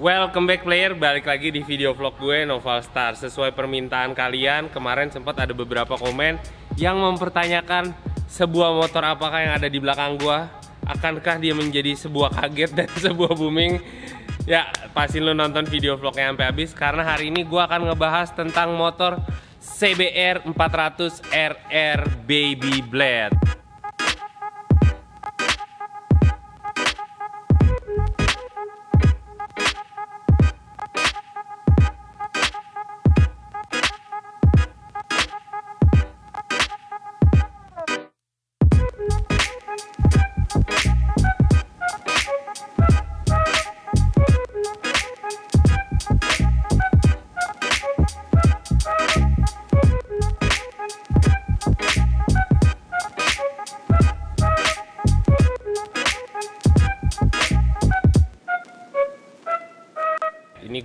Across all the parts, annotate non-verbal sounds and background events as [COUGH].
Welcome back player, balik lagi di video vlog gue Noval Star Sesuai permintaan kalian, kemarin sempat ada beberapa komen Yang mempertanyakan sebuah motor apakah yang ada di belakang gue Akankah dia menjadi sebuah kaget dan [LAUGHS] sebuah booming Ya, pasti lo nonton video vlognya sampai habis Karena hari ini gue akan ngebahas tentang motor CBR 400 RR Baby Blade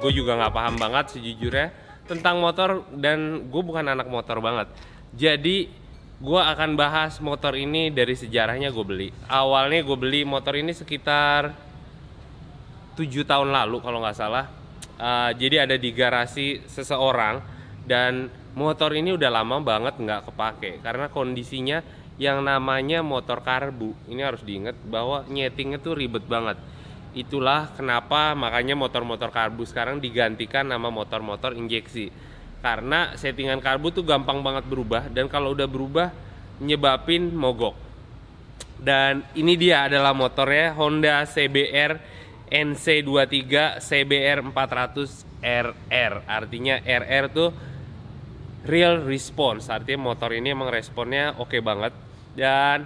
gue juga nggak paham banget sejujurnya tentang motor dan gue bukan anak motor banget jadi gue akan bahas motor ini dari sejarahnya gue beli awalnya gue beli motor ini sekitar 7 tahun lalu kalau nggak salah uh, jadi ada di garasi seseorang dan motor ini udah lama banget nggak kepake karena kondisinya yang namanya motor karbu ini harus diingat bahwa nyetingnya tuh ribet banget itulah kenapa makanya motor-motor karbu sekarang digantikan nama motor-motor injeksi karena settingan karbu tuh gampang banget berubah dan kalau udah berubah nyebabin mogok dan ini dia adalah motornya Honda CBR NC23 CBR 400 RR artinya RR tuh real response artinya motor ini emang responnya oke okay banget dan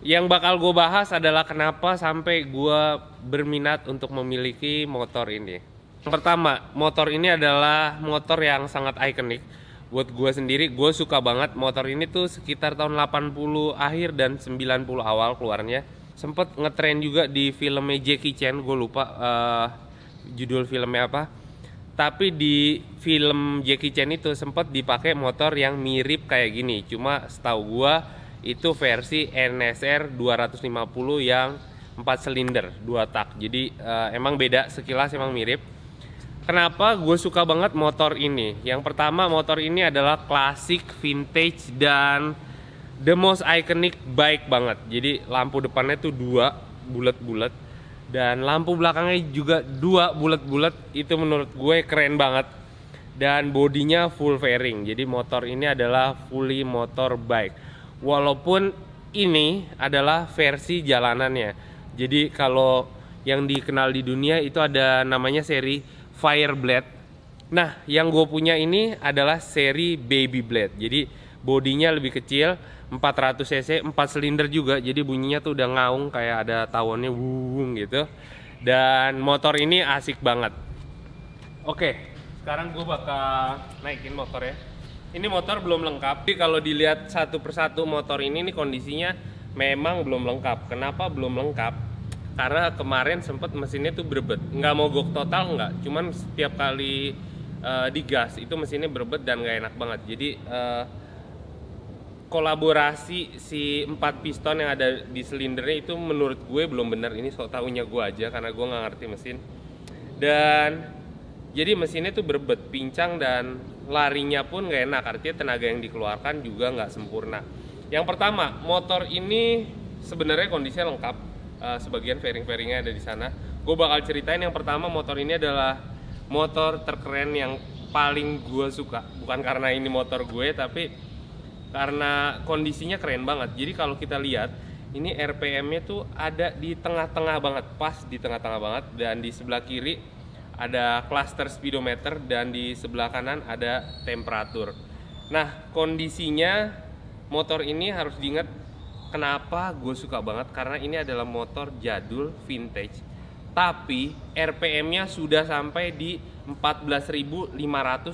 yang bakal gue bahas adalah kenapa sampai gue berminat untuk memiliki motor ini. pertama, motor ini adalah motor yang sangat ikonik. Buat gue sendiri, gue suka banget motor ini tuh sekitar tahun 80 akhir dan 90 awal keluarnya. Sempet ngetren juga di filmnya Jackie Chan, gue lupa uh, judul filmnya apa. Tapi di film Jackie Chan itu sempat dipakai motor yang mirip kayak gini. Cuma setahu gue itu versi NSR 250 yang 4 silinder 2 tak jadi uh, emang beda sekilas emang mirip kenapa gue suka banget motor ini yang pertama motor ini adalah klasik vintage dan the most iconic bike banget jadi lampu depannya tuh dua bulat-bulat dan lampu belakangnya juga dua bulat-bulat itu menurut gue keren banget dan bodinya full fairing jadi motor ini adalah fully motor bike walaupun ini adalah versi jalanannya jadi kalau yang dikenal di dunia itu ada namanya seri Fireblade nah yang gue punya ini adalah seri Baby Blade jadi bodinya lebih kecil 400 cc 4 silinder juga jadi bunyinya tuh udah ngaung kayak ada tawonnya wuung gitu dan motor ini asik banget oke sekarang gue bakal naikin motor ya ini motor belum lengkap. Jadi kalau dilihat satu persatu motor ini nih kondisinya memang belum lengkap. Kenapa belum lengkap? Karena kemarin sempat mesinnya tuh berbet. Nggak mogok total nggak, cuman setiap kali uh, digas itu mesinnya berbet dan nggak enak banget. Jadi uh, kolaborasi si empat piston yang ada di silindernya itu menurut gue belum benar ini so taunya gue aja karena gue nggak ngerti mesin dan jadi mesinnya tuh berbet pincang dan larinya pun nggak enak artinya tenaga yang dikeluarkan juga nggak sempurna yang pertama motor ini sebenarnya kondisinya lengkap uh, sebagian fairing-fairingnya ada di sana gue bakal ceritain yang pertama motor ini adalah motor terkeren yang paling gue suka bukan karena ini motor gue tapi karena kondisinya keren banget jadi kalau kita lihat ini RPM-nya tuh ada di tengah-tengah banget pas di tengah-tengah banget dan di sebelah kiri ada cluster speedometer dan di sebelah kanan ada temperatur. Nah, kondisinya motor ini harus diingat kenapa gue suka banget karena ini adalah motor jadul vintage tapi RPM-nya sudah sampai di 14.500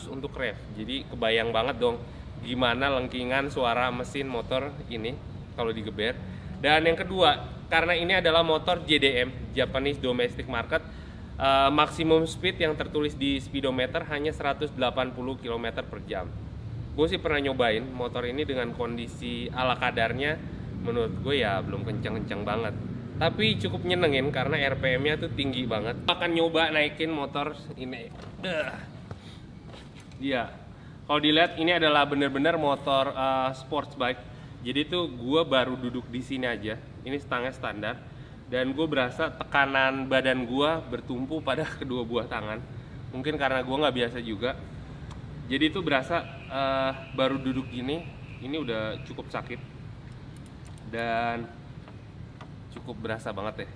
untuk rev. Jadi kebayang banget dong gimana lengkingan suara mesin motor ini kalau digeber. Dan yang kedua, karena ini adalah motor JDM, Japanese Domestic Market, Eh, maksimum speed yang tertulis di speedometer hanya 180 km per jam gue sih pernah nyobain motor ini dengan kondisi ala kadarnya menurut gue ya belum kenceng-kenceng banget tapi cukup nyenengin karena RPM-nya tuh tinggi banget akan nyoba naikin motor ini iya kalau dilihat ini adalah bener-bener motor uh, sports bike jadi tuh gue baru duduk di sini aja ini setangnya standar dan gue berasa tekanan badan gue bertumpu pada [LAUGHS] kedua buah tangan mungkin karena gue nggak biasa juga jadi itu berasa uh, baru duduk gini ini udah cukup sakit dan cukup berasa banget ya uh,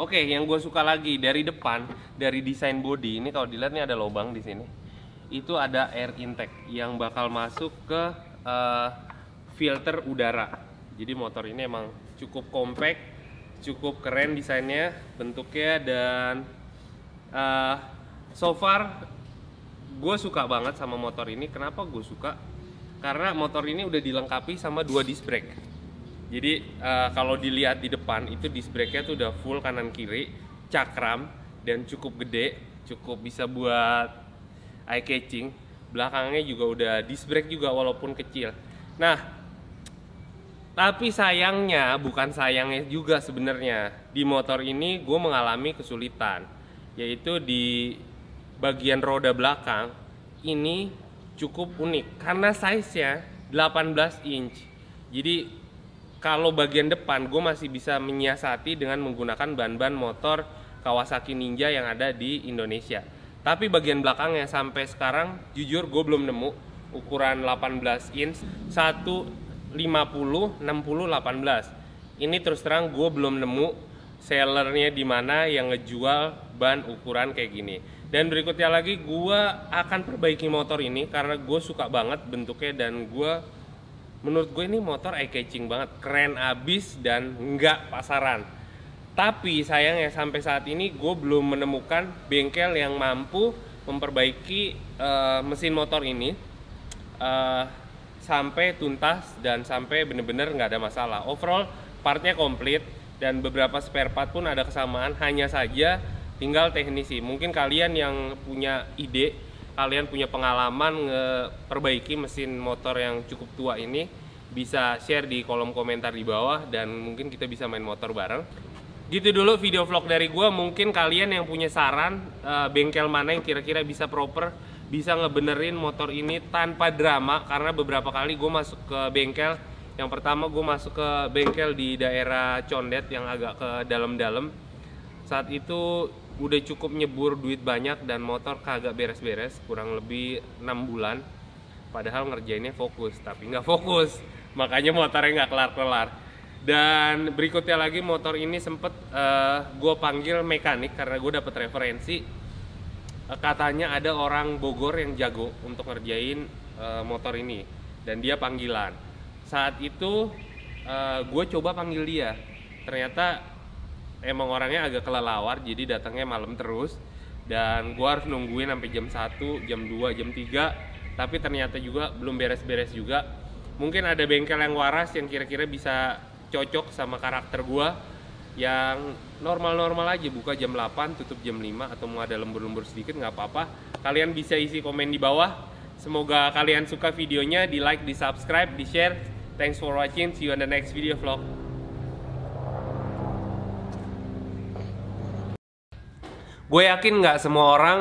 oke okay, yang gue suka lagi dari depan dari desain body ini kalau dilihat nih ada lubang di sini itu ada air intake yang bakal masuk ke uh, filter udara jadi motor ini emang cukup compact, cukup keren desainnya, bentuknya dan uh, so far gue suka banget sama motor ini. Kenapa gue suka? Karena motor ini udah dilengkapi sama dua disc brake. Jadi uh, kalau dilihat di depan itu disc brake-nya tuh udah full kanan kiri, cakram dan cukup gede, cukup bisa buat eye catching. Belakangnya juga udah disc brake juga walaupun kecil. Nah, tapi sayangnya, bukan sayangnya juga sebenarnya di motor ini gue mengalami kesulitan, yaitu di bagian roda belakang ini cukup unik karena size-nya 18 inch. Jadi kalau bagian depan gue masih bisa menyiasati dengan menggunakan ban-ban motor Kawasaki Ninja yang ada di Indonesia. Tapi bagian belakangnya sampai sekarang jujur gue belum nemu ukuran 18 inch. Satu 50, 60, 18. Ini terus terang gue belum nemu sellernya di mana yang ngejual ban ukuran kayak gini. Dan berikutnya lagi gue akan perbaiki motor ini karena gue suka banget bentuknya dan gue menurut gue ini motor eye catching banget, keren abis dan nggak pasaran. Tapi sayang ya sampai saat ini gue belum menemukan bengkel yang mampu memperbaiki uh, mesin motor ini. Uh, sampai tuntas dan sampai bener-bener nggak ada masalah. Overall partnya komplit dan beberapa spare part pun ada kesamaan, hanya saja tinggal teknisi. Mungkin kalian yang punya ide, kalian punya pengalaman ngeperbaiki mesin motor yang cukup tua ini bisa share di kolom komentar di bawah dan mungkin kita bisa main motor bareng. Gitu dulu video vlog dari gue. Mungkin kalian yang punya saran uh, bengkel mana yang kira-kira bisa proper bisa ngebenerin motor ini tanpa drama karena beberapa kali gue masuk ke bengkel yang pertama gue masuk ke bengkel di daerah Condet yang agak ke dalam-dalam saat itu udah cukup nyebur duit banyak dan motor kagak beres-beres kurang lebih 6 bulan padahal ngerjainnya fokus tapi nggak fokus [LAUGHS] makanya motornya nggak kelar-kelar dan berikutnya lagi motor ini sempet uh, eh, gue panggil mekanik karena gue dapet referensi Eh, katanya ada orang Bogor yang jago untuk ngerjain uh, motor ini dan dia panggilan saat itu uh, eh, gue coba panggil dia ternyata emang orangnya agak kelelawar jadi datangnya malam terus dan gue harus nungguin sampai jam 1, jam 2, jam 3 tapi ternyata juga belum beres-beres juga mungkin ada bengkel yang waras yang kira-kira bisa cocok sama karakter gue yang normal-normal aja buka jam 8 tutup jam 5 atau mau ada lembur-lembur sedikit nggak apa-apa kalian bisa isi komen di bawah semoga kalian suka videonya di like di subscribe di share thanks for watching see you on the next video vlog gue yakin nggak semua orang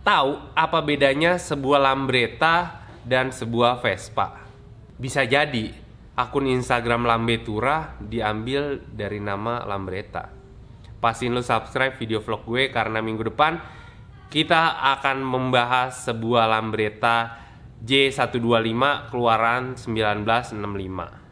tahu apa bedanya sebuah Lambretta dan sebuah Vespa bisa jadi akun Instagram lambe Lambetura diambil dari nama Lambreta. Pastiin lo subscribe video vlog gue karena minggu depan kita akan membahas sebuah Lambreta J125 keluaran 1965.